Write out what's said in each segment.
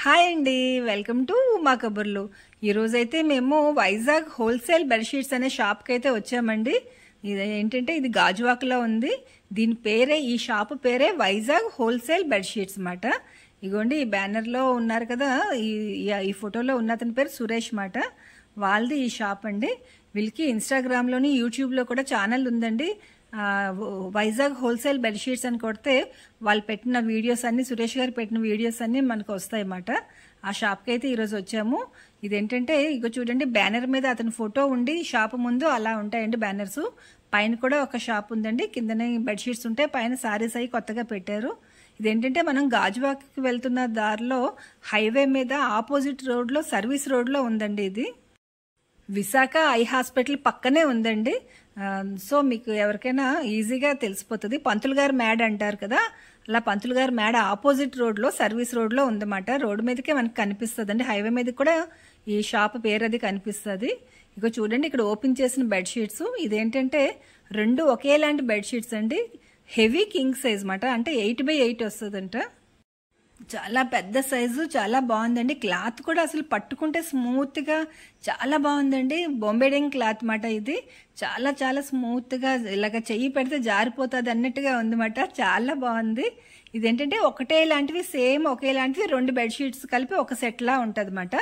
hi అండి welcome to మా కబుర్లు ఈరోజైతే మేము వైజాగ్ హోల్సేల్ బెడ్షీట్స్ అనే షాప్కి అయితే వచ్చామండి ఇది ఏంటంటే ఇది గాజువాకలో ఉంది దీని పేరే ఈ షాప్ పేరే వైజాగ్ హోల్సేల్ బెడ్షీట్స్ అన్నమాట ఇగోండి ఈ బ్యానర్లో ఉన్నారు కదా ఈ ఈ ఫోటోలో ఉన్న అతని పేరు సురేష్ మాట వాళ్ళది ఈ షాప్ అండి వీళ్ళకి ఇన్స్టాగ్రామ్లోని యూట్యూబ్లో కూడా ఛానల్ ఉందండి వైజాగ్ హోల్సేల్ బెడ్షీట్స్ అని కొడితే వాళ్ళు పెట్టిన వీడియోస్ అన్నీ సురేష్ గారు పెట్టిన వీడియోస్ అన్నీ మనకు వస్తాయి అన్నమాట ఆ షాప్కి అయితే ఈరోజు వచ్చాము ఇదేంటంటే ఇక చూడండి బ్యానర్ మీద అతని ఫోటో ఉండి షాప్ ముందు అలా ఉంటాయండి బ్యానర్స్ పైన కూడా ఒక షాప్ ఉందండి కిందనే బెడ్షీట్స్ ఉంటాయి పైన సారీస్ అవి కొత్తగా పెట్టారు ఇదేంటంటే మనం గాజువాక్కి వెళ్తున్న దారిలో హైవే మీద ఆపోజిట్ రోడ్లో సర్వీస్ రోడ్లో ఉందండి ఇది విశాఖ ఐ హాస్పిటల్ పక్కనే ఉందండి సో um, మీకు ఎవరికైనా ఈజీగా తెలిసిపోతుంది పంతులు గారు మేడ అంటారు కదా అలా పంతులు గారు మేడ ఆపోజిట్ రోడ్లో సర్వీస్ రోడ్లో ఉందన్నమాట రోడ్డు మీదకే మనకు కనిపిస్తుంది అండి హైవే మీద కూడా ఈ షాప్ పేరు అది కనిపిస్తుంది ఇక చూడండి ఇక్కడ ఓపెన్ చేసిన బెడ్షీట్స్ ఇదేంటంటే రెండు ఒకేలాంటి బెడ్షీట్స్ అండి హెవీ కింగ్ సైజ్ మాట అంటే ఎయిట్ బై ఎయిట్ వస్తుందంట చాలా పెద్ద సైజు చాలా బాగుందండి క్లాత్ కూడా అసలు పట్టుకుంటే స్మూత్గా చాలా బాగుందండి బొంబేడింగ్ క్లాత్ మాట ఇది చాలా చాలా స్మూత్గా ఇలాగ చెయ్యి పెడితే జారిపోతుంది అన్నట్టుగా ఉందన్నమాట చాలా బాగుంది ఇదేంటంటే ఒకటే లాంటివి సేమ్ ఒకేలాంటివి రెండు బెడ్షీట్స్ కలిపి ఒక సెట్లా ఉంటుందన్నమాట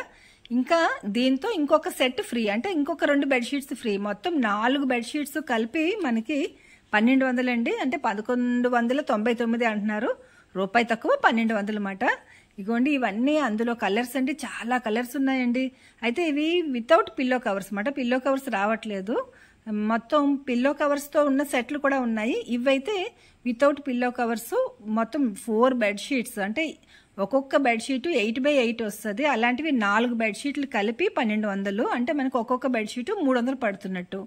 ఇంకా దీంతో ఇంకొక సెట్ ఫ్రీ అంటే ఇంకొక రెండు బెడ్షీట్స్ ఫ్రీ మొత్తం నాలుగు బెడ్షీట్స్ కలిపి మనకి పన్నెండు వందలండి అంటే పదకొండు వందల తొంభై తొమ్మిది అంటున్నారు రూపాయి తక్కువ పన్నెండు వందలు అన్నమాట ఇగోండి ఇవన్నీ అందులో కలర్స్ అండి చాలా కలర్స్ ఉన్నాయండి అయితే ఇవి వితౌట్ పిల్లో కవర్స్ అన్నమాట పిల్లో కవర్స్ రావట్లేదు మొత్తం పిల్లో కవర్స్తో ఉన్న సెట్లు కూడా ఉన్నాయి ఇవైతే వితౌట్ పిల్లో కవర్స్ మొత్తం ఫోర్ బెడ్షీట్స్ అంటే ఒక్కొక్క బెడ్షీటు ఎయిట్ బై ఎయిట్ వస్తుంది అలాంటివి నాలుగు బెడ్షీట్లు కలిపి పన్నెండు వందలు అంటే మనకు ఒక్కొక్క బెడ్షీటు మూడు వందలు పడుతున్నట్టు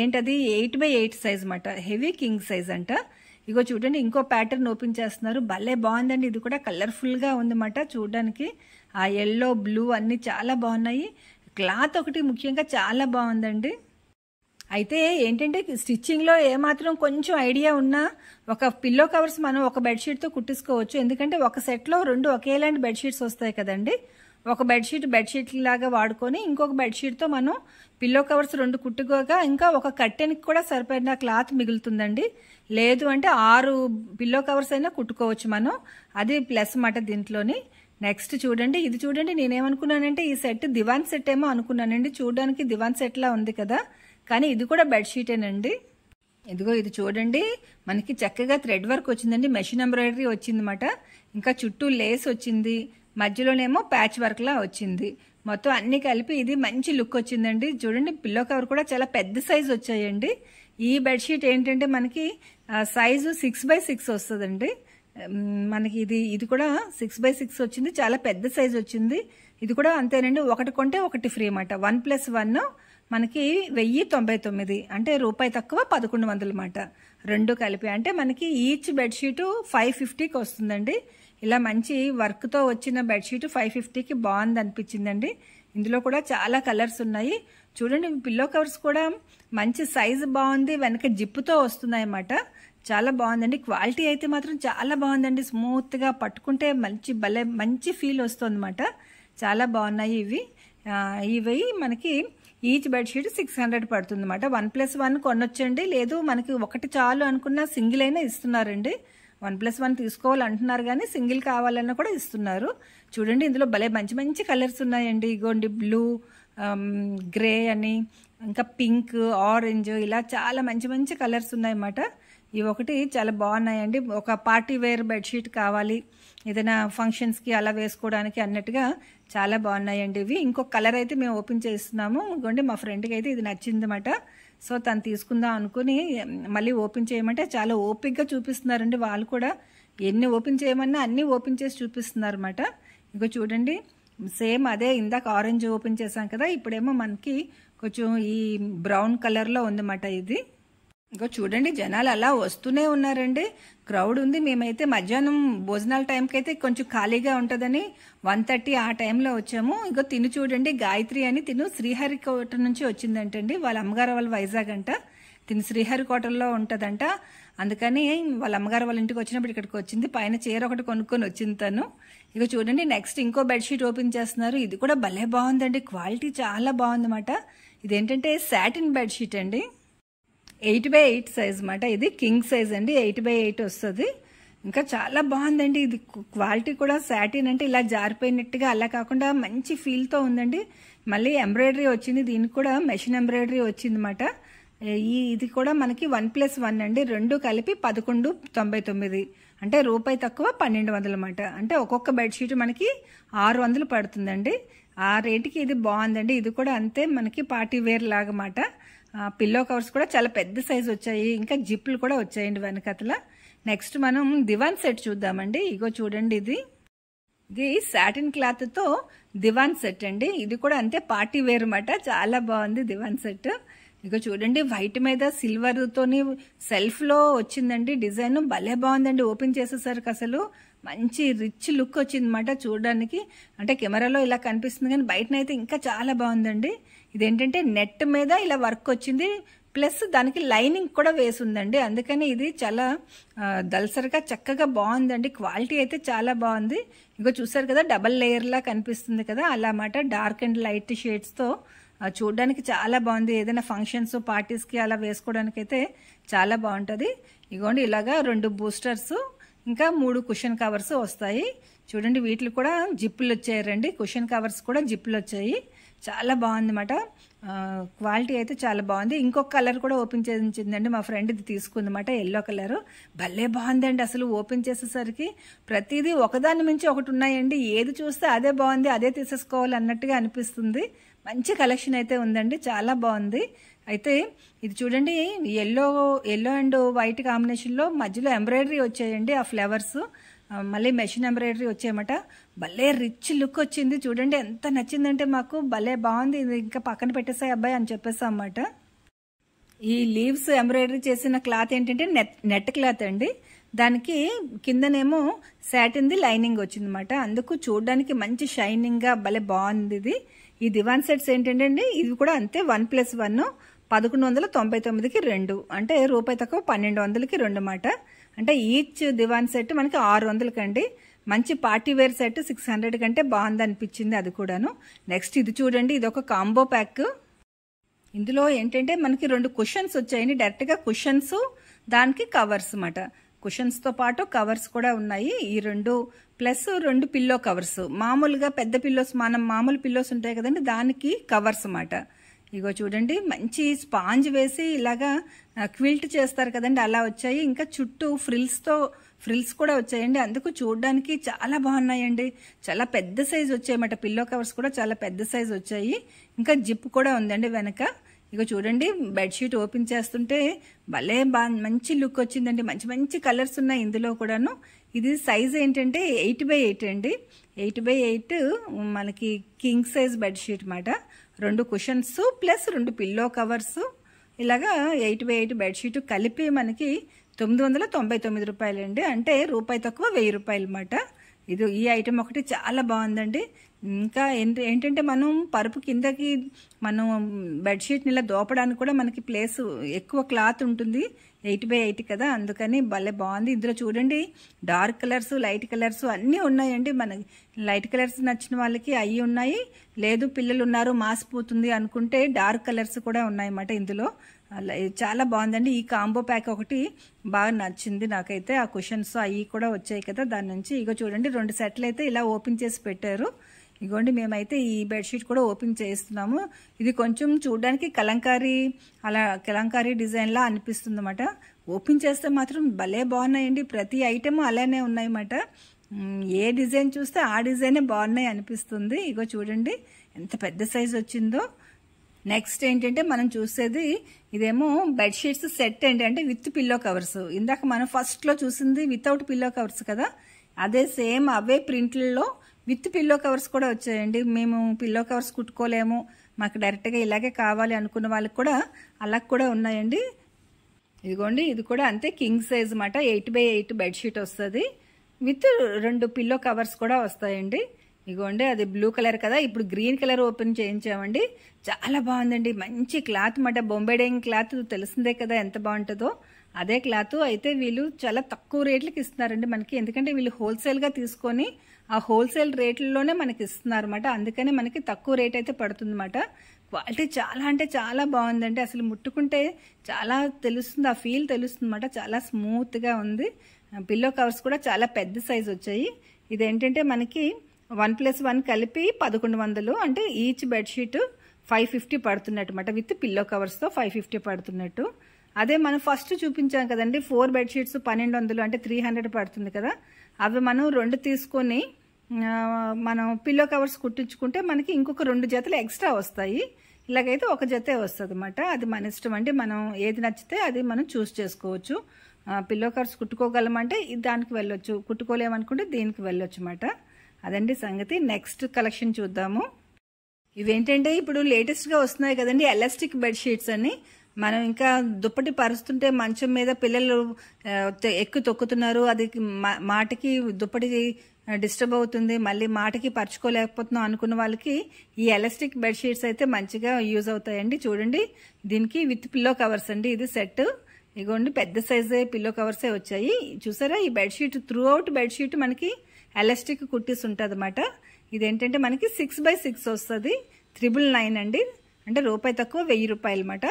ఏంటది ఎయిట్ బై ఎయిట్ సైజ్ అన్నమాట హెవీ కింగ్ సైజ్ అంట ఇగో చూడండి ఇంకో ప్యాటర్న్ ఓపెన్ చేస్తున్నారు భలే బాగుందండి ఇది కూడా కలర్ఫుల్గా ఉందన్నమాట చూడడానికి ఆ ఎల్లో బ్లూ అన్నీ చాలా బాగున్నాయి క్లాత్ ఒకటి ముఖ్యంగా చాలా బాగుందండి అయితే ఏంటంటే స్టిచ్చింగ్లో ఏమాత్రం కొంచెం ఐడియా ఉన్నా ఒక పిల్లో కవర్స్ మనం ఒక బెడ్షీట్తో కుట్టించుకోవచ్చు ఎందుకంటే ఒక సెట్లో రెండు ఒకేలాంటి బెడ్షీట్స్ వస్తాయి కదండి ఒక బెడ్షీట్ బెడ్షీట్ లాగా వాడుకొని ఇంకొక బెడ్షీట్తో మనం పిల్లో కవర్స్ రెండు కుట్టుకోగా ఇంకా ఒక కట్టెనికి కూడా సరిపడిన క్లాత్ మిగులుతుందండి లేదు అంటే ఆరు పిల్లో కవర్స్ అయినా కుట్టుకోవచ్చు మనం అది ప్లస్ మాట దీంట్లోని నెక్స్ట్ చూడండి ఇది చూడండి నేనేమనుకున్నానంటే ఈ సెట్ దివాన్ సెట్ ఏమో అనుకున్నానండి చూడడానికి దివాన్ సెట్లా ఉంది కదా కానీ ఇది కూడా బెడ్షీటేనండి ఇదిగో ఇది చూడండి మనకి చక్కగా థ్రెడ్ వర్క్ వచ్చిందండి మెషిన్ ఎంబ్రాయిడరీ వచ్చిందన్నమాట ఇంకా చుట్టూ లేస్ వచ్చింది మధ్యలోనేమో ప్యాచ్ వర్క్లా వచ్చింది మొత్తం అన్నీ కలిపి ఇది మంచి లుక్ వచ్చిందండి చూడండి పిల్లో కవర్ కూడా చాలా పెద్ద సైజు వచ్చాయండి ఈ బెడ్షీట్ ఏంటంటే మనకి సైజు సిక్స్ బై సిక్స్ వస్తుందండి మనకి ఇది ఇది కూడా సిక్స్ బై సిక్స్ వచ్చింది చాలా పెద్ద సైజ్ వచ్చింది ఇది కూడా అంతేనండి ఒకటి కొంటే ఒకటి ఫ్రీ అన్నమాట వన్ ప్లస్ వన్ మనకి వెయ్యి తొంభై తొమ్మిది అంటే రూపాయి తక్కువ పదకొండు వందలు అన్నమాట రెండు కలిపి అంటే మనకి ఈచ్ బెడ్షీటు ఫైవ్ ఫిఫ్టీకి వస్తుందండి ఇలా మంచి వర్క్తో వచ్చిన బెడ్షీట్ ఫైవ్ ఫిఫ్టీకి బాగుంది అనిపించిందండి ఇందులో కూడా చాలా కలర్స్ ఉన్నాయి చూడండి పిల్లో కవర్స్ కూడా మంచి సైజు బాగుంది వెనక జిప్పుతో వస్తున్నాయి అన్నమాట చాలా బాగుందండి క్వాలిటీ అయితే మాత్రం చాలా బాగుందండి స్మూత్గా పట్టుకుంటే మంచి భలే మంచి ఫీల్ వస్తుందన్నమాట చాలా బాగున్నాయి ఇవి ఇవి మనకి ఈచ్ బెడ్షీట్ సిక్స్ హండ్రెడ్ పడుతుంది అనమాట వన్ ప్లస్ వన్ కొనొచ్చండి లేదు మనకి ఒకటి చాలు అనుకున్న సింగిల్ అయినా ఇస్తున్నారండి వన్ ప్లస్ వన్ తీసుకోవాలంటున్నారు కానీ సింగిల్ కావాలన్నా కూడా ఇస్తున్నారు చూడండి ఇందులో భలే మంచి మంచి కలర్స్ ఉన్నాయండి ఇగోండి బ్లూ గ్రే అని ఇంకా పింక్ ఆరెంజ్ ఇలా చాలా మంచి మంచి కలర్స్ ఉన్నాయన్నమాట ఇవి ఒకటి చాలా బాగున్నాయండి ఒక పార్టీ వేర్ బెడ్షీట్ కావాలి ఏదైనా ఫంక్షన్స్కి అలా వేసుకోవడానికి అన్నట్టుగా చాలా బాగున్నాయండి ఇవి ఇంకొక కలర్ అయితే మేము ఓపెన్ చేస్తున్నాము ఇంకోండి మా ఫ్రెండ్కి అయితే ఇది నచ్చిందన్నమాట సో తను తీసుకుందాం అనుకుని మళ్ళీ ఓపెన్ చేయమంటే చాలా ఓపిక్గా చూపిస్తున్నారండి వాళ్ళు కూడా ఎన్ని ఓపెన్ చేయమన్నా అన్నీ ఓపెన్ చేసి చూపిస్తున్నారు అనమాట ఇంకో చూడండి సేమ్ అదే ఇందాక ఆరెంజ్ ఓపెన్ చేసాం కదా ఇప్పుడేమో మనకి కొంచెం ఈ బ్రౌన్ కలర్లో ఉందన్నమాట ఇది ఇంకా చూడండి జనాలు అలా వస్తూనే ఉన్నారండి క్రౌడ్ ఉంది మేమైతే మధ్యాహ్నం భోజనాల టైంకి అయితే కొంచెం ఖాళీగా ఉంటుందని వన్ థర్టీ ఆ టైంలో వచ్చాము ఇంకా తిను చూడండి గాయత్రి అని తిను శ్రీహరి కోట నుంచి వచ్చిందంటండి వాళ్ళ అమ్మగారు వాళ్ళ వైజాగ్ అంట తిను శ్రీహరి కోటల్లో ఉంటుందంట అందుకని వాళ్ళ అమ్మగారు వాళ్ళ ఇంటికి వచ్చినప్పుడు ఇక్కడికి వచ్చింది పైన చీర ఒకటి కొనుక్కొని వచ్చింది తను ఇక చూడండి నెక్స్ట్ ఇంకో బెడ్షీట్ ఓపెన్ చేస్తున్నారు ఇది కూడా భలే బాగుందండి క్వాలిటీ చాలా బాగుందన్నమాట ఇదేంటంటే శాటిన్ బెడ్షీట్ అండి ఎయిట్ బై ఎయిట్ సైజ్ అనమాట ఇది కింగ్ సైజ్ అండి ఎయిట్ బై ఎయిట్ వస్తుంది ఇంకా చాలా బాగుందండి ఇది క్వాలిటీ కూడా సాటిన్ అంటే ఇలా జారిపోయినట్టుగా అలా కాకుండా మంచి ఫీల్తో ఉందండి మళ్ళీ ఎంబ్రాయిడరీ వచ్చింది దీనికి కూడా మెషిన్ ఎంబ్రాయిడరీ వచ్చింది అనమాట ఈ ఇది కూడా మనకి వన్ ప్లస్ వన్ అండి రెండు కలిపి పదకొండు తొంభై తొమ్మిది అంటే రూపాయి తక్కువ పన్నెండు వందలు అన్నమాట అంటే ఒక్కొక్క బెడ్షీట్ మనకి ఆరు వందలు పడుతుందండి ఆ రేటుకి ఇది బాగుందండి ఇది కూడా అంతే మనకి పార్టీ వేర్ లాగమాట పిల్లో కవర్స్ కూడా చాలా పెద్ద సైజు వచ్చాయి ఇంకా జిప్లు కూడా వచ్చాయండి వెనకతల నెక్స్ట్ మనం దివాన్ సెట్ చూద్దామండి ఇగో చూడండి ఇది ఇది సాటిన్ క్లాత్తో దివాన్ సెట్ అండి ఇది కూడా అంతే పార్టీ వేర్ అన్నమాట చాలా బాగుంది దివాన్ సెట్ ఇగో చూడండి వైట్ మీద సిల్వర్తోని సెల్ఫ్లో వచ్చిందండి డిజైన్ భలే బాగుందండి ఓపెన్ చేసేసరికి అసలు మంచి రిచ్ లుక్ వచ్చిందన్నమాట చూడడానికి అంటే కెమెరాలో ఇలా కనిపిస్తుంది కానీ బయటనైతే ఇంకా చాలా బాగుందండి ఇదేంటంటే నెట్ మీద ఇలా వర్క్ వచ్చింది ప్లస్ దానికి లైనింగ్ కూడా వేసి ఉందండి అందుకని ఇది చాలా దల్సరిగా చక్కగా బాగుందండి క్వాలిటీ అయితే చాలా బాగుంది ఇంకో చూసారు కదా డబల్ లేయర్లా కనిపిస్తుంది కదా అలా అన్నమాట డార్క్ అండ్ లైట్ షేడ్స్తో చూడడానికి చాలా బాగుంది ఏదైనా ఫంక్షన్స్ పార్టీస్కి అలా వేసుకోవడానికి అయితే చాలా బాగుంటుంది ఇగోండి ఇలాగా రెండు బూస్టర్స్ ఇంకా మూడు కుషన్ కవర్స్ వస్తాయి చూడండి వీటిలో కూడా జిప్పులు వచ్చాయి రండి కుషన్ కవర్స్ కూడా జిప్పులు వచ్చాయి చాలా బాగుందన్నమాట క్వాలిటీ అయితే చాలా బాగుంది ఇంకొక కలర్ కూడా ఓపెన్ చేసిందండి మా ఫ్రెండ్ ఇది తీసుకుందన్నమాట ఎల్లో కలర్ భలే బాగుందండి అసలు ఓపెన్ చేసేసరికి ప్రతిదీ ఒకదాని మించి ఒకటి ఉన్నాయండి ఏది చూస్తే అదే బాగుంది అదే తీసేసుకోవాలి అన్నట్టుగా అనిపిస్తుంది మంచి కలెక్షన్ అయితే ఉందండి చాలా బాగుంది అయితే ఇది చూడండి ఎల్లో ఎల్లో అండ్ వైట్ కాంబినేషన్లో మధ్యలో ఎంబ్రాయిడరీ వచ్చాయండి ఆ ఫ్లవర్స్ మళ్ళీ మెషిన్ ఎంబ్రాయిడరీ వచ్చాయమాట భలే రిచ్ లుక్ వచ్చింది చూడండి ఎంత నచ్చిందంటే మాకు భలే బాగుంది ఇది ఇంకా పక్కన పెట్టేసాయి అబ్బాయి అని చెప్పేసాం అనమాట ఈ లీవ్స్ ఎంబ్రాయిడరీ చేసిన క్లాత్ ఏంటంటే నెట్ నెట్ క్లాత్ అండి దానికి కిందనేమో సాటిన్ది లైనింగ్ వచ్చిందన్నమాట అందుకు చూడడానికి మంచి షైనింగ్గా భలే బాగుంది ఇది ఈ దివాన్ సెట్స్ ఏంటంటే అండి ఇది కూడా అంతే వన్ ప్లస్ వన్ పదకొండు వందల తొంభై తొమ్మిదికి రెండు అంటే రూపాయి తక్కువ పన్నెండు వందలకి రెండు అన్నమాట అంటే ఈచ్ దివాన్ సెట్ మనకి ఆరు వందలకండి మంచి party wear set six hundred కంటే బాగుంది అనిపించింది అది కూడాను నెక్స్ట్ ఇది చూడండి ఇది ఒక కాంబో ప్యాక్ ఇందులో ఏంటంటే మనకి రెండు కుషన్స్ వచ్చాయండి డైరెక్ట్గా కుషన్స్ దానికి కవర్స్ అన్నమాట క్వశ్చన్స్తో పాటు కవర్స్ కూడా ఉన్నాయి ఈ రెండు ప్లస్ రెండు పిల్లో కవర్స్ మామూలుగా పెద్ద పిల్లోస్ మనం మామూలు పిల్లోస్ ఉంటాయి కదండి దానికి కవర్స్ అన్నమాట ఇగో చూడండి మంచి స్పాంజ్ వేసి ఇలాగా క్విల్ట్ చేస్తారు కదండి అలా వచ్చాయి ఇంకా చుట్టూ ఫ్రిల్స్తో ఫ్రిల్స్ కూడా వచ్చాయండి అందుకు చూడడానికి చాలా బాగున్నాయండి చాలా పెద్ద సైజ్ వచ్చాయన్నమాట పిల్లో కవర్స్ కూడా చాలా పెద్ద సైజ్ వచ్చాయి ఇంకా జిప్ కూడా ఉందండి వెనక ఇక చూడండి బెడ్షీట్ ఓపెన్ చేస్తుంటే భలే బా మంచి లుక్ వచ్చిందండి మంచి మంచి కలర్స్ ఉన్నాయి ఇందులో కూడాను ఇది సైజ్ ఏంటంటే ఎయిట్ బై ఎయిట్ అండి ఎయిట్ బై ఎయిట్ మనకి కింగ్ సైజ్ బెడ్షీట్ మాట రెండు కుషన్స్ ప్లస్ రెండు పిల్లో కవర్స్ ఇలాగా ఎయిట్ బై ఎయిట్ బెడ్షీట్ కలిపి మనకి తొమ్మిది వందల తొంభై తొమ్మిది రూపాయలండి అంటే రూపాయి తక్కువ వెయ్యి రూపాయలు అన్నమాట ఇది ఈ ఐటెం ఒకటి చాలా బాగుందండి ఇంకా ఏంటంటే మనం పరుపు కిందకి మనం బెడ్షీట్ ఇలా దోపడానికి కూడా మనకి ప్లేస్ ఎక్కువ క్లాత్ ఉంటుంది ఎయిట్ బై ఎయిట్ కదా అందుకని భలే బాగుంది ఇందులో చూడండి డార్క్ కలర్స్ లైట్ కలర్స్ అన్నీ ఉన్నాయండి మనకి లైట్ కలర్స్ నచ్చిన వాళ్ళకి అవి ఉన్నాయి లేదు పిల్లలు ఉన్నారు మాసిపోతుంది అనుకుంటే డార్క్ కలర్స్ కూడా ఉన్నాయన్నమాట ఇందులో అలా చాలా బాగుందండి ఈ కాంబో ప్యాక్ ఒకటి బాగా నచ్చింది నాకైతే ఆ క్వశ్చన్స్ అవి కూడా వచ్చాయి కదా దాని నుంచి ఇగో చూడండి రెండు సెట్లు అయితే ఇలా ఓపెన్ చేసి పెట్టారు ఇగోండి మేమైతే ఈ బెడ్షీట్ కూడా ఓపెన్ చేస్తున్నాము ఇది కొంచెం చూడడానికి కలంకారీ అలా కలంకారీ డిజైన్లా అనిపిస్తుంది అనమాట ఓపెన్ చేస్తే మాత్రం భలే బాగున్నాయండి ప్రతి ఐటెము అలానే ఉన్నాయన్నమాట ఏ డిజైన్ చూస్తే ఆ డిజైనే బాగున్నాయి అనిపిస్తుంది ఇగో చూడండి ఎంత పెద్ద సైజు వచ్చిందో నెక్స్ట్ ఏంటంటే మనం చూసేది ఇదేమో బెడ్షీట్స్ సెట్ అండి అంటే విత్ పిల్లో కవర్స్ ఇందాక మనం ఫస్ట్లో చూసింది వితౌట్ పిల్లో కవర్స్ కదా అదే సేమ్ అవే ప్రింట్లలో విత్ పిల్లో కవర్స్ కూడా వచ్చాయండి మేము పిల్లో కవర్స్ కుట్టుకోలేము మాకు డైరెక్ట్గా ఇలాగే కావాలి అనుకున్న వాళ్ళకి కూడా అలా కూడా ఉన్నాయండి ఇదిగోండి ఇది కూడా అంతే కింగ్ సైజ్ అన్నమాట ఎయిట్ బై ఎయిట్ బెడ్షీట్ వస్తుంది విత్ రెండు పిల్లో కవర్స్ కూడా వస్తాయండి ఇగోండి అది బ్లూ కలర్ కదా ఇప్పుడు గ్రీన్ కలర్ ఓపెన్ చేయించామండి చాలా బాగుందండి మంచి క్లాత్ మాట బొంబేడేయింగ్ క్లాత్ తెలిసిందే కదా ఎంత బాగుంటుందో అదే క్లాత్ అయితే వీళ్ళు చాలా తక్కువ రేట్లకి ఇస్తున్నారండి మనకి ఎందుకంటే వీళ్ళు హోల్సేల్గా తీసుకొని ఆ హోల్సేల్ రేట్లలోనే మనకి ఇస్తున్నారు అనమాట అందుకనే మనకి తక్కువ రేట్ అయితే పడుతుందన్నమాట క్వాలిటీ చాలా అంటే చాలా బాగుందండి అసలు ముట్టుకుంటే చాలా తెలుస్తుంది ఆ ఫీల్ తెలుస్తుంది అనమాట చాలా స్మూత్గా ఉంది పిల్లో కవర్స్ కూడా చాలా పెద్ద సైజ్ వచ్చాయి ఇదేంటంటే మనకి వన్ ప్లస్ వన్ కలిపి పదకొండు వందలు అంటే ఈచ్ బెడ్షీట్ ఫైవ్ ఫిఫ్టీ పడుతున్నట్టు విత్ పిల్లో కవర్స్తో ఫైవ్ ఫిఫ్టీ పడుతున్నట్టు అదే మనం ఫస్ట్ చూపించాం కదండి ఫోర్ బెడ్షీట్స్ పన్నెండు వందలు అంటే త్రీ హండ్రెడ్ పడుతుంది కదా అవి మనం రెండు తీసుకొని మనం పిల్లో కవర్స్ కుట్టించుకుంటే మనకి ఇంకొక రెండు జతలు ఎక్స్ట్రా వస్తాయి ఇలాగైతే ఒక జతే వస్తుంది అన్నమాట అది మన ఇష్టం అండి మనం ఏది నచ్చితే అది మనం చూస్ చేసుకోవచ్చు పిల్లో కవర్స్ కుట్టుకోగలమంటే దానికి వెళ్ళొచ్చు కుట్టుకోలేమనుకుంటే దీనికి వెళ్ళొచ్చు అన్నమాట అదండి సంగతి నెక్స్ట్ కలెక్షన్ చూద్దాము ఇవేంటంటే ఇప్పుడు లేటెస్ట్గా వస్తున్నాయి కదండి ఎలాస్టిక్ బెడ్షీట్స్ అని మనం ఇంకా దుప్పటి పరుస్తుంటే మంచం మీద పిల్లలు ఎక్కు తొక్కుతున్నారు అది మాటకి దుప్పటి డిస్టర్బ్ అవుతుంది మళ్ళీ మాటకి పరుచుకోలేకపోతున్నాం అనుకున్న వాళ్ళకి ఈ ఎలాస్టిక్ బెడ్షీట్స్ అయితే మంచిగా యూజ్ అవుతాయండి చూడండి దీనికి విత్ పిల్లో కవర్స్ అండి ఇది సెట్ ఇగోండి పెద్ద సైజే పిల్లో కవర్సే వచ్చాయి చూసారా ఈ బెడ్షీట్ త్రూ అవుట్ బెడ్షీట్ మనకి ఎలాస్టిక్ ఉంటుంది ఉంటుందన్నమాట ఇదేంటంటే మనకి సిక్స్ బై సిక్స్ వస్తుంది త్రిబుల్ నైన్ అండి అంటే రూపాయి తక్కువ వెయ్యి రూపాయలు అనమాట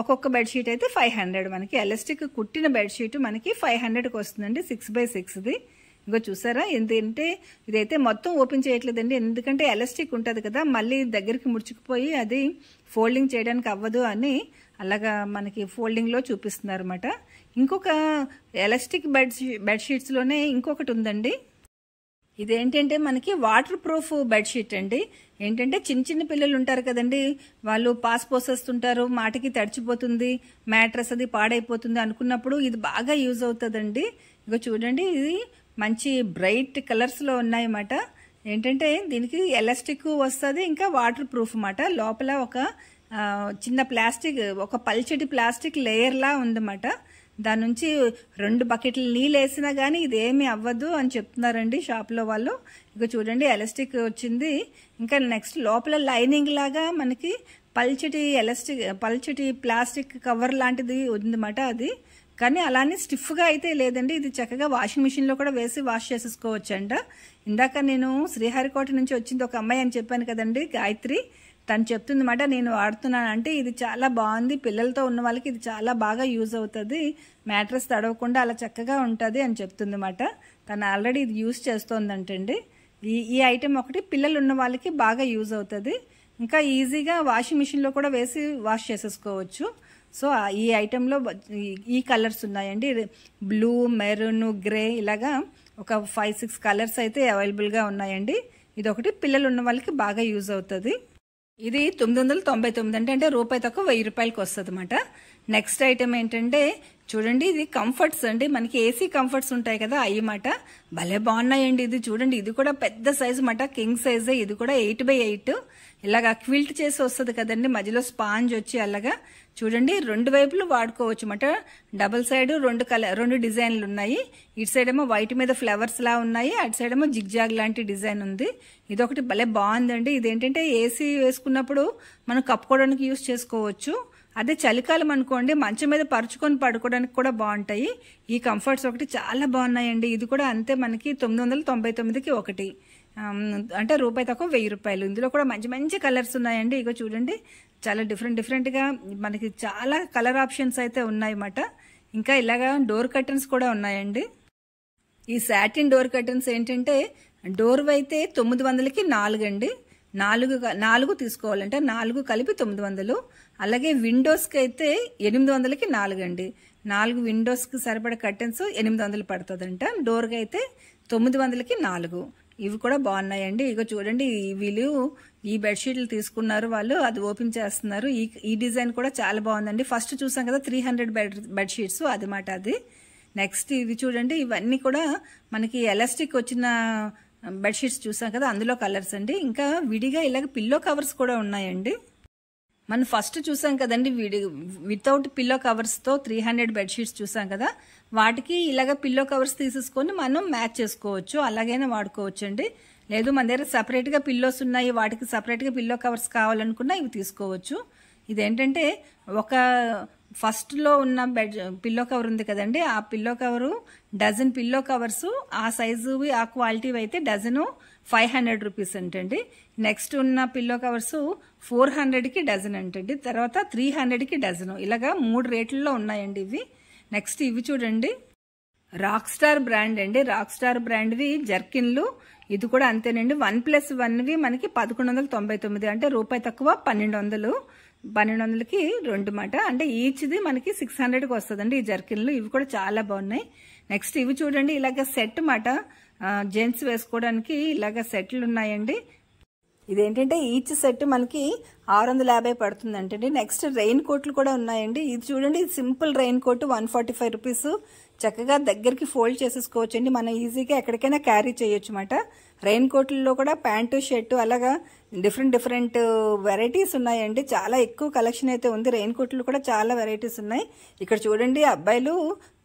ఒక్కొక్క బెడ్షీట్ అయితే ఫైవ్ హండ్రెడ్ మనకి ఎలాస్టిక్ కుట్టిన బెడ్షీట్ మనకి ఫైవ్ హండ్రెడ్కి వస్తుందండి సిక్స్ బై సిక్స్ది ఇంకో చూసారా ఎందుకంటే ఇదైతే మొత్తం ఓపెన్ చేయట్లేదండి ఎందుకంటే ఎలాస్టిక్ ఉంటుంది కదా మళ్ళీ దగ్గరికి ముడుచుకుపోయి అది ఫోల్డింగ్ చేయడానికి అవ్వదు అని అలాగా మనకి ఫోల్డింగ్లో చూపిస్తున్నారు అనమాట ఇంకొక ఎలాస్టిక్ బెడ్ బెడ్షీట్స్లోనే ఇంకొకటి ఉందండి ఇదేంటంటే మనకి వాటర్ ప్రూఫ్ బెడ్షీట్ అండి ఏంటంటే చిన్న చిన్న పిల్లలు ఉంటారు కదండి వాళ్ళు పాస్ పోసేస్తుంటారు మాటికి తడిచిపోతుంది మ్యాట్రస్ అది పాడైపోతుంది అనుకున్నప్పుడు ఇది బాగా యూజ్ అవుతుందండి ఇక చూడండి ఇది మంచి బ్రైట్ కలర్స్లో ఉన్నాయన్నమాట ఏంటంటే దీనికి ఎలాస్టిక్ వస్తుంది ఇంకా వాటర్ ప్రూఫ్ అన్నమాట లోపల ఒక చిన్న ప్లాస్టిక్ ఒక పల్చటి ప్లాస్టిక్ లేయర్లా ఉందన్నమాట దాని నుంచి రెండు బకెట్లు నీళ్ళు వేసినా కానీ ఇదేమి అవ్వదు అని చెప్తున్నారండి షాప్లో వాళ్ళు ఇక చూడండి ఎలాస్టిక్ వచ్చింది ఇంకా నెక్స్ట్ లోపల లైనింగ్ లాగా మనకి పల్చటి ఎలాస్టిక్ పల్చటి ప్లాస్టిక్ కవర్ లాంటిది ఉందన్నమాట అది కానీ అలానే స్టిఫ్గా అయితే లేదండి ఇది చక్కగా వాషింగ్ మిషన్లో కూడా వేసి వాష్ చేసేసుకోవచ్చు అంట ఇందాక నేను శ్రీహరికోట నుంచి వచ్చింది ఒక అమ్మాయి అని చెప్పాను కదండి గాయత్రి తను చెప్తుంది మాట నేను వాడుతున్నాను అంటే ఇది చాలా బాగుంది పిల్లలతో ఉన్న వాళ్ళకి ఇది చాలా బాగా యూజ్ అవుతుంది మ్యాట్రస్ తడవకుండా అలా చక్కగా ఉంటుంది అని చెప్తుంది మాట తను ఆల్రెడీ ఇది యూజ్ చేస్తోందంటండి ఈ ఈ ఐటెం ఒకటి పిల్లలు ఉన్న వాళ్ళకి బాగా యూజ్ అవుతుంది ఇంకా ఈజీగా వాషింగ్ మిషన్లో కూడా వేసి వాష్ చేసేసుకోవచ్చు సో ఈ ఐటెంలో ఈ కలర్స్ ఉన్నాయండి బ్లూ మెరూన్ గ్రే ఇలాగా ఒక ఫైవ్ సిక్స్ కలర్స్ అయితే అవైలబుల్గా ఉన్నాయండి ఇది ఒకటి పిల్లలు ఉన్న వాళ్ళకి బాగా యూజ్ అవుతుంది ఇది తొమ్మిది వందల తొంభై తొమ్మిది అంటే అంటే రూపాయి తక్కువ వెయ్యి రూపాయలకి వస్తుంది అనమాట నెక్స్ట్ ఐటమ్ ఏంటంటే చూడండి ఇది కంఫర్ట్స్ అండి మనకి ఏసీ కంఫర్ట్స్ ఉంటాయి కదా అవి మాట భలే బాగున్నాయండి ఇది చూడండి ఇది కూడా పెద్ద సైజు మాట కింగ్ సైజే ఇది కూడా ఎయిట్ బై ఎయిట్ ఇలాగా క్విల్ట్ చేసి వస్తుంది కదండి మధ్యలో స్పాంజ్ వచ్చి అలాగా చూడండి రెండు వైపులు వాడుకోవచ్చు అన్నమాట డబల్ సైడ్ రెండు కలర్ రెండు డిజైన్లు ఉన్నాయి ఇటు సైడ్ ఏమో వైట్ మీద ఫ్లవర్స్ లా ఉన్నాయి అటు సైడ్ ఏమో జిగ్జాగ్ లాంటి డిజైన్ ఉంది ఇదొకటి భలే బాగుందండి ఇదేంటంటే ఏసీ వేసుకున్నప్పుడు మనం కప్పుకోవడానికి యూస్ చేసుకోవచ్చు అదే చలికాలం అనుకోండి మంచం మీద పరుచుకొని పడుకోవడానికి కూడా బాగుంటాయి ఈ కంఫర్ట్స్ ఒకటి చాలా బాగున్నాయండి ఇది కూడా అంతే మనకి తొమ్మిది వందల తొంభై తొమ్మిదికి ఒకటి అంటే రూపాయి తక్కువ వెయ్యి రూపాయలు ఇందులో కూడా మంచి మంచి కలర్స్ ఉన్నాయండి ఇగో చూడండి చాలా డిఫరెంట్ డిఫరెంట్గా మనకి చాలా కలర్ ఆప్షన్స్ అయితే ఉన్నాయన్నమాట ఇంకా ఇలాగా డోర్ కర్టన్స్ కూడా ఉన్నాయండి ఈ సాటిన్ డోర్ కర్టన్స్ ఏంటంటే డోర్ అయితే తొమ్మిది వందలకి నాలుగు అండి నాలుగు నాలుగు తీసుకోవాలంటే నాలుగు కలిపి తొమ్మిది వందలు అలాగే విండోస్కి అయితే ఎనిమిది వందలకి నాలుగు అండి నాలుగు విండోస్కి సరిపడే కర్టన్స్ ఎనిమిది వందలు పడుతుందంట డోర్కి అయితే తొమ్మిది వందలకి నాలుగు ఇవి కూడా బాగున్నాయండి ఇగో చూడండి వీళ్ళు ఈ బెడ్షీట్లు తీసుకున్నారు వాళ్ళు అది ఓపెన్ చేస్తున్నారు ఈ ఈ డిజైన్ కూడా చాలా బాగుందండి ఫస్ట్ చూసాం కదా త్రీ హండ్రెడ్ బెడ్ బెడ్షీట్స్ అది మాట అది నెక్స్ట్ ఇవి చూడండి ఇవన్నీ కూడా మనకి ఎలాస్టిక్ వచ్చిన బెడ్షీట్స్ చూసాం కదా అందులో కలర్స్ అండి ఇంకా విడిగా ఇలాగ పిల్లో కవర్స్ కూడా ఉన్నాయండి మనం ఫస్ట్ చూసాం కదండి వీడి వితౌట్ పిల్లో కవర్స్తో త్రీ హండ్రెడ్ బెడ్షీట్స్ చూసాం కదా వాటికి ఇలాగ పిల్లో కవర్స్ తీసేసుకొని మనం మ్యాచ్ చేసుకోవచ్చు అలాగైనా వాడుకోవచ్చు అండి లేదు మన దగ్గర సపరేట్గా పిల్లోస్ ఉన్నాయి వాటికి సపరేట్గా పిల్లో కవర్స్ కావాలనుకున్నా ఇవి తీసుకోవచ్చు ఇదేంటంటే ఒక ఫస్ట్లో ఉన్న బెడ్ పిల్లో కవర్ ఉంది కదండి ఆ pillow cover dozen pillow covers ఆ సైజువి ఆ క్వాలిటీవి అయితే డజను ఫైవ్ హండ్రెడ్ రూపీస్ అంటండి నెక్స్ట్ ఉన్న పిల్లో కవర్స్ ఫోర్ హండ్రెడ్కి డజన్ అంటండి తర్వాత త్రీ హండ్రెడ్కి డజను ఇలాగా మూడు రేట్లలో ఉన్నాయండి ఇవి నెక్స్ట్ ఇవి చూడండి రాక్ స్టార్ బ్రాండ్ అండి రాక్ స్టార్ బ్రాండ్వి జర్కిన్లు ఇది కూడా అంతేనండి వన్ ప్లస్ వన్వి మనకి పదకొండు వందల తొంభై తొమ్మిది అంటే రూపాయి తక్కువ పన్నెండు వందలు పన్నెండు వందలకి రెండు మాట అంటే ఈచ్ది మనకి సిక్స్ హండ్రెడ్కి వస్తుందండి ఈ జర్కిన్లు ఇవి కూడా చాలా బాగున్నాయి నెక్స్ట్ ఇవి చూడండి ఇలాగ సెట్ మాట జెంట్స్ వేసుకోవడానికి ఇలాగ సెట్లు ఉన్నాయండి ఇదేంటంటే ఈచ్ సెట్ మనకి ఆరు వందల యాభై పడుతుందంటండి నెక్స్ట్ రెయిన్ కోట్లు కూడా ఉన్నాయండి ఇది చూడండి simple raincoat one forty five rupees చక్కగా దగ్గరికి ఫోల్డ్ చేసేసుకోవచ్చండి మనం ఈజీగా ఎక్కడికైనా క్యారీ చేయొచ్చు అనమాట రెయిన్ కోట్లలో కూడా ప్యాంటు షర్టు అలాగా డిఫరెంట్ డిఫరెంట్ వెరైటీస్ ఉన్నాయండి చాలా ఎక్కువ కలెక్షన్ అయితే ఉంది రెయిన్ కోట్లు కూడా చాలా వెరైటీస్ ఉన్నాయి ఇక్కడ చూడండి అబ్బాయిలు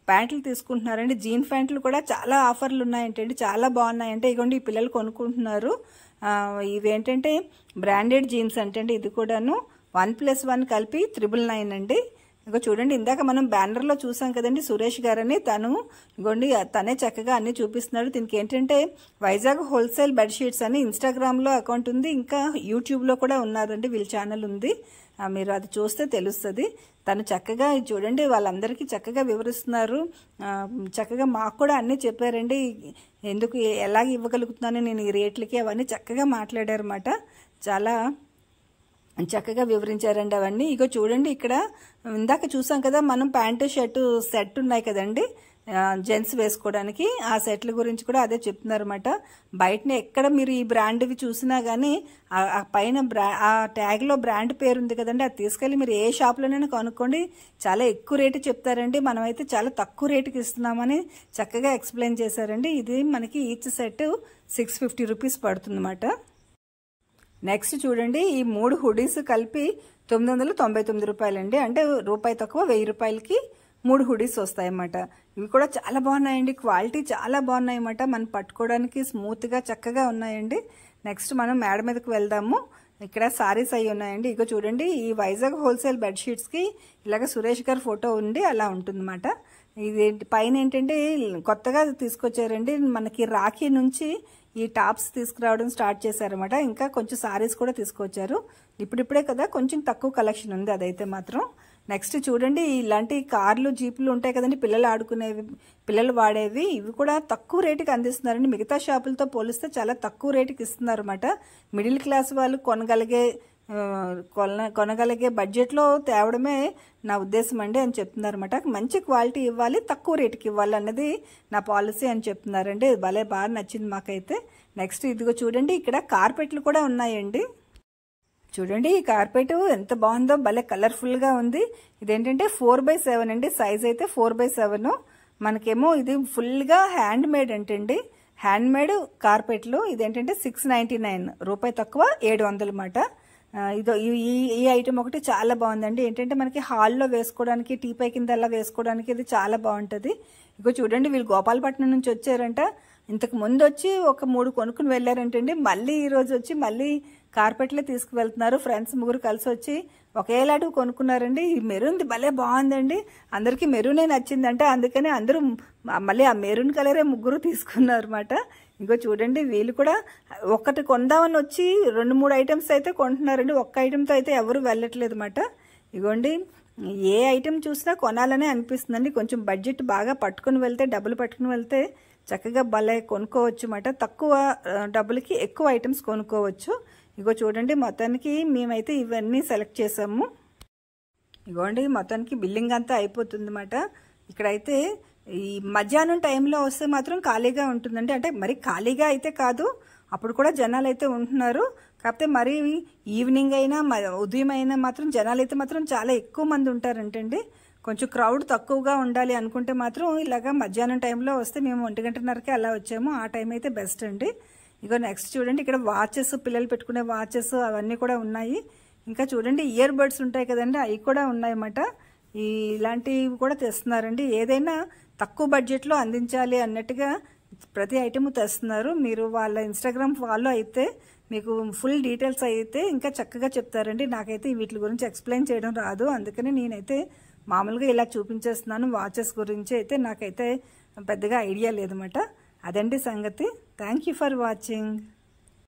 ప్యాంట్లు తీసుకుంటున్నారండి జీన్ ప్యాంట్లు కూడా చాలా ఆఫర్లు ఉన్నాయంటండి చాలా బాగున్నాయంటే ఇగోండి ఈ పిల్లలు కొనుక్కుంటున్నారు ఇవేంటంటే బ్రాండెడ్ జీన్స్ అంటే ఇది కూడాను వన్ ప్లస్ వన్ కలిపి త్రిబుల్ నైన్ అండి ఇంకా చూడండి ఇందాక మనం బ్యానర్లో చూసాం కదండి సురేష్ గారని తను గొండి తనే చక్కగా అన్ని చూపిస్తున్నాడు దీనికి ఏంటంటే వైజాగ్ హోల్సేల్ బెడ్షీట్స్ అని ఇన్స్టాగ్రామ్లో అకౌంట్ ఉంది ఇంకా యూట్యూబ్లో కూడా ఉన్నారండి వీళ్ళ ఛానల్ ఉంది మీరు అది చూస్తే తెలుస్తుంది తను చక్కగా చూడండి వాళ్ళందరికీ చక్కగా వివరిస్తున్నారు చక్కగా మాకు కూడా అన్నీ చెప్పారండి ఎందుకు ఎలాగ ఇవ్వగలుగుతున్నాను నేను ఈ రేట్లకి అవన్నీ చక్కగా మాట్లాడారన్నమాట చాలా చక్కగా వివరించారండి అవన్నీ ఇగో చూడండి ఇక్కడ ఇందాక చూసాం కదా మనం ప్యాంటు షర్టు సెట్ ఉన్నాయి కదండి జెంట్స్ వేసుకోవడానికి ఆ సెట్ల గురించి కూడా అదే చెప్తున్నారు అనమాట బయటన ఎక్కడ మీరు ఈ బ్రాండ్వి చూసినా కానీ ఆ పైన బ్రా ఆ ట్యాగ్లో బ్రాండ్ పేరు ఉంది కదండి అది తీసుకెళ్ళి మీరు ఏ షాప్లోనైనా కొనుక్కోండి చాలా ఎక్కువ రేటు చెప్తారండి మనమైతే చాలా తక్కువ రేటుకి ఇస్తున్నామని చక్కగా ఎక్స్ప్లెయిన్ చేశారండి ఇది మనకి each set six fifty rupees పడుతుందన్నమాట నెక్స్ట్ చూడండి ఈ మూడు హుడీస్ కలిపి తొమ్మిది వందల తొంభై తొమ్మిది రూపాయలండి అంటే రూపాయి తక్కువ వెయ్యి రూపాయలకి మూడు హుడీస్ వస్తాయన్నమాట ఇవి కూడా చాలా బాగున్నాయండి క్వాలిటీ చాలా బాగున్నాయన్నమాట మనం పట్టుకోవడానికి స్మూత్గా చక్కగా ఉన్నాయండి నెక్స్ట్ మనం మేడ మీదకి వెళ్దాము ఇక్కడ సారీస్ అయి ఉన్నాయండి ఇక చూడండి ఈ వైజాగ్ హోల్సేల్ బెడ్షీట్స్కి ఇలాగ సురేష్ గారి ఫోటో ఉండి అలా ఉంటుందన్నమాట ఇది పైన ఏంటంటే కొత్తగా తీసుకొచ్చారండి మనకి రాఖీ నుంచి ఈ టాప్స్ తీసుకురావడం స్టార్ట్ చేశారనమాట ఇంకా కొంచెం సారీస్ కూడా తీసుకొచ్చారు ఇప్పుడిప్పుడే కదా కొంచెం తక్కువ కలెక్షన్ ఉంది అదైతే మాత్రం నెక్స్ట్ చూడండి ఇలాంటి కార్లు జీపులు ఉంటాయి కదండి పిల్లలు ఆడుకునేవి పిల్లలు వాడేవి ఇవి కూడా తక్కువ రేటుకి అందిస్తున్నారండి మిగతా షాపులతో పోలిస్తే చాలా తక్కువ రేటుకి ఇస్తున్నారు అనమాట మిడిల్ క్లాస్ వాళ్ళు కొనగలిగే కొన కొనగలిగే బడ్జెట్లో తేవడమే నా ఉద్దేశం అండి అని చెప్తున్నారనమాట మంచి క్వాలిటీ ఇవ్వాలి తక్కువ రేటుకి ఇవ్వాలి అన్నది నా పాలసీ అని చెప్తున్నారండి భలే బాగా నచ్చింది మాకైతే నెక్స్ట్ ఇదిగో చూడండి ఇక్కడ కార్పెట్లు కూడా ఉన్నాయండి చూడండి ఈ కార్పెట్ ఎంత బాగుందో భలే కలర్ఫుల్గా ఉంది ఇదేంటంటే ఫోర్ బై సెవెన్ అండి సైజ్ అయితే ఫోర్ బై సెవెన్ మనకేమో ఇది ఫుల్గా హ్యాండ్ మేడ్ అంటండి హ్యాండ్ మేడ్ కార్పెట్లు ఇదేంటంటే సిక్స్ నైంటీ నైన్ రూపాయి తక్కువ ఏడు వందలు ఇదో ఈ ఈ ఐటమ్ ఒకటి చాలా బాగుందండి ఏంటంటే మనకి హాల్లో వేసుకోవడానికి టీపై కింద అలా వేసుకోవడానికి ఇది చాలా బాగుంటుంది ఇక చూడండి వీళ్ళు గోపాలపట్నం నుంచి వచ్చారంట ఇంతకు ముందు వచ్చి ఒక మూడు కొనుక్కుని వెళ్ళారంటండి మళ్ళీ ఈరోజు వచ్చి మళ్ళీ కార్పెట్లే తీసుకువెళ్తున్నారు ఫ్రెండ్స్ ముగ్గురు కలిసి వచ్చి ఒకేలాంటివి కొనుక్కున్నారండి ఈ మెరూన్ది భలే బాగుందండి అందరికీ మెరూనే నచ్చిందంటే అందుకని అందరూ మళ్ళీ ఆ మెరూన్ కలరే ముగ్గురు తీసుకున్నారు అనమాట ఇంకో చూడండి వీళ్ళు కూడా ఒకటి కొందామని వచ్చి రెండు మూడు ఐటమ్స్ అయితే కొంటున్నారండి ఒక్క ఐటెంతో అయితే ఎవరు వెళ్ళట్లేదు అనమాట ఇగోండి ఏ ఐటెం చూసినా కొనాలనే అనిపిస్తుందండి కొంచెం బడ్జెట్ బాగా పట్టుకుని వెళ్తే డబ్బులు పట్టుకుని వెళ్తే చక్కగా భలే కొనుక్కోవచ్చు అనమాట తక్కువ డబ్బులకి ఎక్కువ ఐటమ్స్ కొనుక్కోవచ్చు ఇగో చూడండి మొత్తానికి మేమైతే ఇవన్నీ సెలెక్ట్ చేసాము ఇగోండి మొత్తానికి బిల్లింగ్ అంతా అయిపోతుంది అనమాట ఇక్కడైతే ఈ మధ్యాహ్నం టైంలో వస్తే మాత్రం ఖాళీగా ఉంటుందండి అంటే మరి ఖాళీగా అయితే కాదు అప్పుడు కూడా జనాలు అయితే ఉంటున్నారు కాకపోతే మరి ఈవినింగ్ అయినా ఉదయం అయినా మాత్రం జనాలు అయితే మాత్రం చాలా ఎక్కువ మంది ఉంటారంటండి కొంచెం క్రౌడ్ తక్కువగా ఉండాలి అనుకుంటే మాత్రం ఇలాగ మధ్యాహ్నం టైంలో వస్తే మేము ఒంటి గంటన్నరకే అలా వచ్చాము ఆ టైం అయితే బెస్ట్ అండి ఇగో నెక్స్ట్ చూడండి ఇక్కడ వాచెస్ పిల్లలు పెట్టుకునే వాచెస్ అవన్నీ కూడా ఉన్నాయి ఇంకా చూడండి ఇయర్ బడ్స్ ఉంటాయి కదండి అవి కూడా ఉన్నాయన్నమాట ఇలాంటివి కూడా తెస్తున్నారండి ఏదైనా తక్కువ బడ్జెట్లో అందించాలి అన్నట్టుగా ప్రతి ఐటెము తెస్తున్నారు మీరు వాళ్ళ ఇన్స్టాగ్రామ్ ఫాలో అయితే మీకు ఫుల్ డీటెయిల్స్ అయితే ఇంకా చక్కగా చెప్తారండి నాకైతే వీటి గురించి ఎక్స్ప్లెయిన్ చేయడం రాదు అందుకని నేనైతే మామూలుగా ఇలా చూపించేస్తున్నాను వాచెస్ గురించి అయితే నాకైతే పెద్దగా ఐడియా లేదన్నమాట అదండి సంగతి థ్యాంక్ యూ ఫర్ వాచింగ్